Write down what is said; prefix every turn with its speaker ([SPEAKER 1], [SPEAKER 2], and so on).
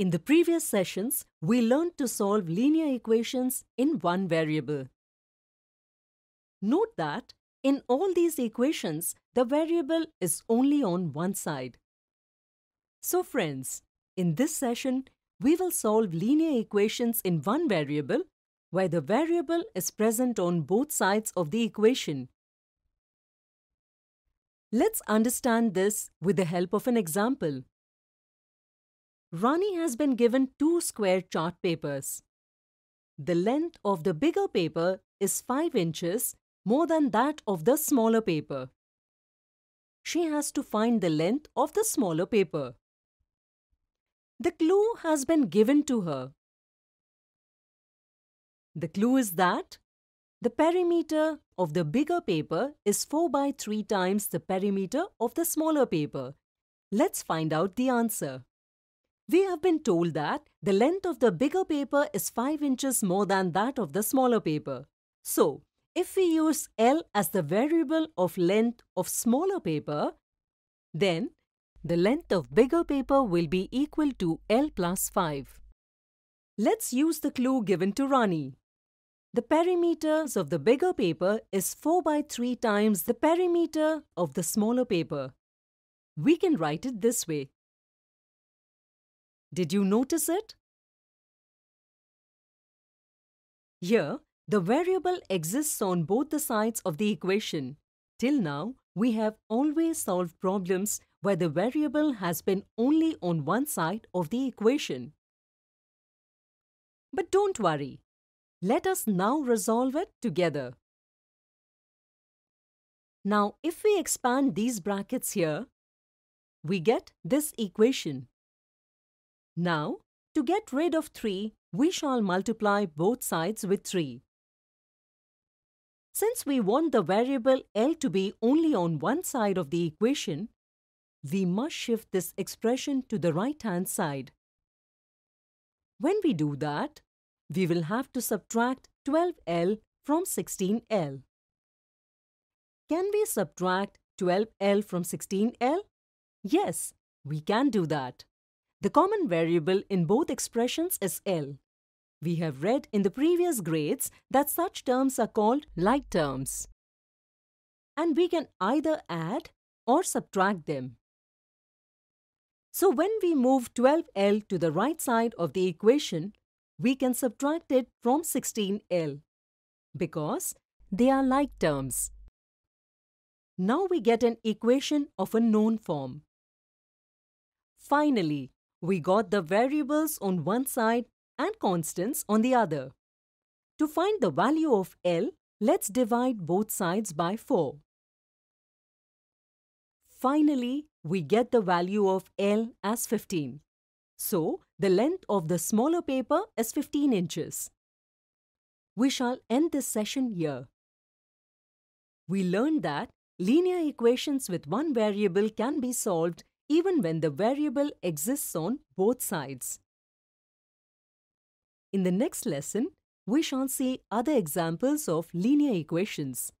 [SPEAKER 1] In the previous sessions, we learned to solve linear equations in one variable. Note that in all these equations, the variable is only on one side. So friends, in this session, we will solve linear equations in one variable where the variable is present on both sides of the equation. Let's understand this with the help of an example. Rani has been given two square chart papers. The length of the bigger paper is 5 inches more than that of the smaller paper. She has to find the length of the smaller paper. The clue has been given to her. The clue is that the perimeter of the bigger paper is 4 by 3 times the perimeter of the smaller paper. Let's find out the answer. We have been told that the length of the bigger paper is 5 inches more than that of the smaller paper. So, if we use L as the variable of length of smaller paper, then the length of bigger paper will be equal to L plus 5. Let's use the clue given to Rani. The perimeter of the bigger paper is 4 by 3 times the perimeter of the smaller paper. We can write it this way. Did you notice it? Here, the variable exists on both the sides of the equation. Till now, we have always solved problems where the variable has been only on one side of the equation. But don't worry. Let us now resolve it together. Now, if we expand these brackets here, we get this equation. Now, to get rid of 3, we shall multiply both sides with 3. Since we want the variable L to be only on one side of the equation, we must shift this expression to the right-hand side. When we do that, we will have to subtract 12L from 16L. Can we subtract 12L from 16L? Yes, we can do that. The common variable in both expressions is L. We have read in the previous grades that such terms are called like terms. And we can either add or subtract them. So when we move 12L to the right side of the equation, we can subtract it from 16L because they are like terms. Now we get an equation of a known form. Finally, we got the variables on one side and constants on the other. To find the value of L, let's divide both sides by 4. Finally, we get the value of L as 15. So, the length of the smaller paper is 15 inches. We shall end this session here. We learned that linear equations with one variable can be solved even when the variable exists on both sides. In the next lesson, we shall see other examples of linear equations.